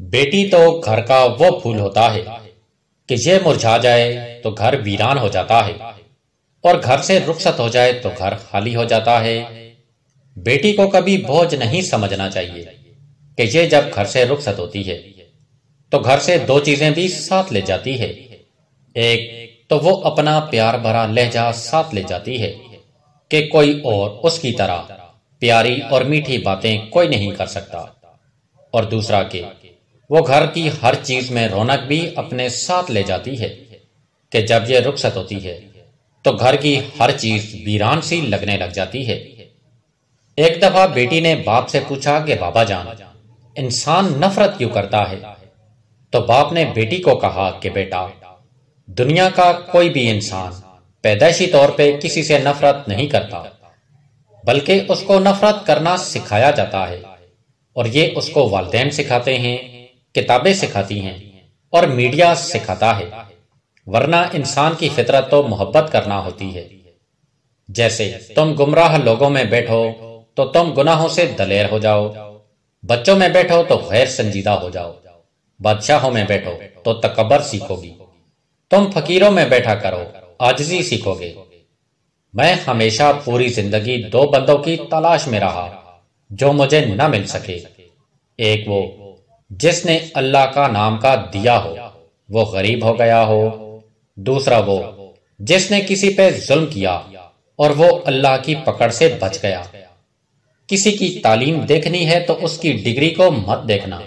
बेटी तो घर का वो फूल होता है कि ये मुरझा जाए तो घर वीरान हो जाता है और घर से रुखसत हो जाए तो घर खाली हो जाता है बेटी को कभी बोझ नहीं समझना चाहिए कि ये जब घर से रुखसत होती है तो घर से दो चीजें भी साथ ले जाती है एक तो वो अपना प्यार भरा लहजा साथ ले जाती है कि कोई और उसकी तरह प्यारी और मीठी बातें कोई नहीं कर सकता और दूसरा के वो घर की हर चीज में रौनक भी अपने साथ ले जाती है कि जब ये रुखसत होती है तो घर की हर चीज वीरान सी लगने लग जाती है एक दफा बेटी ने बाप से पूछा कि बाबा जान इंसान नफरत क्यों करता है तो बाप ने बेटी को कहा कि बेटा दुनिया का कोई भी इंसान पैदाइशी तौर पे किसी से नफरत नहीं करता बल्कि उसको नफरत करना सिखाया जाता है और ये उसको वालदेन सिखाते हैं किताबें सिखाती हैं और मीडिया सिखाता है वरना इंसान की फितरत तो मोहब्बत करना होती है जैसे तुम गुमराह लोगों में बैठो तो तुम गुनाहों से दलेर हो जाओ बच्चों में बैठो तो गैर संजीदा हो जाओ बादशाहों में बैठो तो तकबर सीखोगी तुम फकीरों में बैठा करो आजजी सीखोगे मैं हमेशा पूरी जिंदगी दो बंदों की तलाश में रहा जो मुझे न मिल सके एक वो जिसने अल्लाह का नाम का दिया हो वो गरीब हो गया हो दूसरा वो जिसने किसी पे जुल्म किया और वो अल्लाह की पकड़ से बच गया किसी की तालीम देखनी है तो उसकी डिग्री को मत देखना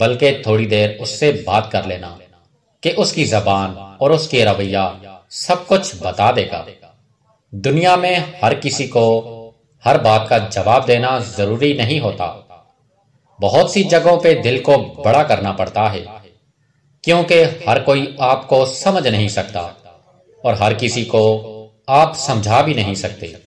बल्कि थोड़ी देर उससे बात कर लेना कि उसकी जबान और उसके रवैया सब कुछ बता देगा दुनिया में हर किसी को हर बात का जवाब देना जरूरी नहीं होता बहुत सी जगहों पे दिल को बड़ा करना पड़ता है क्योंकि हर कोई आपको समझ नहीं सकता और हर किसी को आप समझा भी नहीं सकते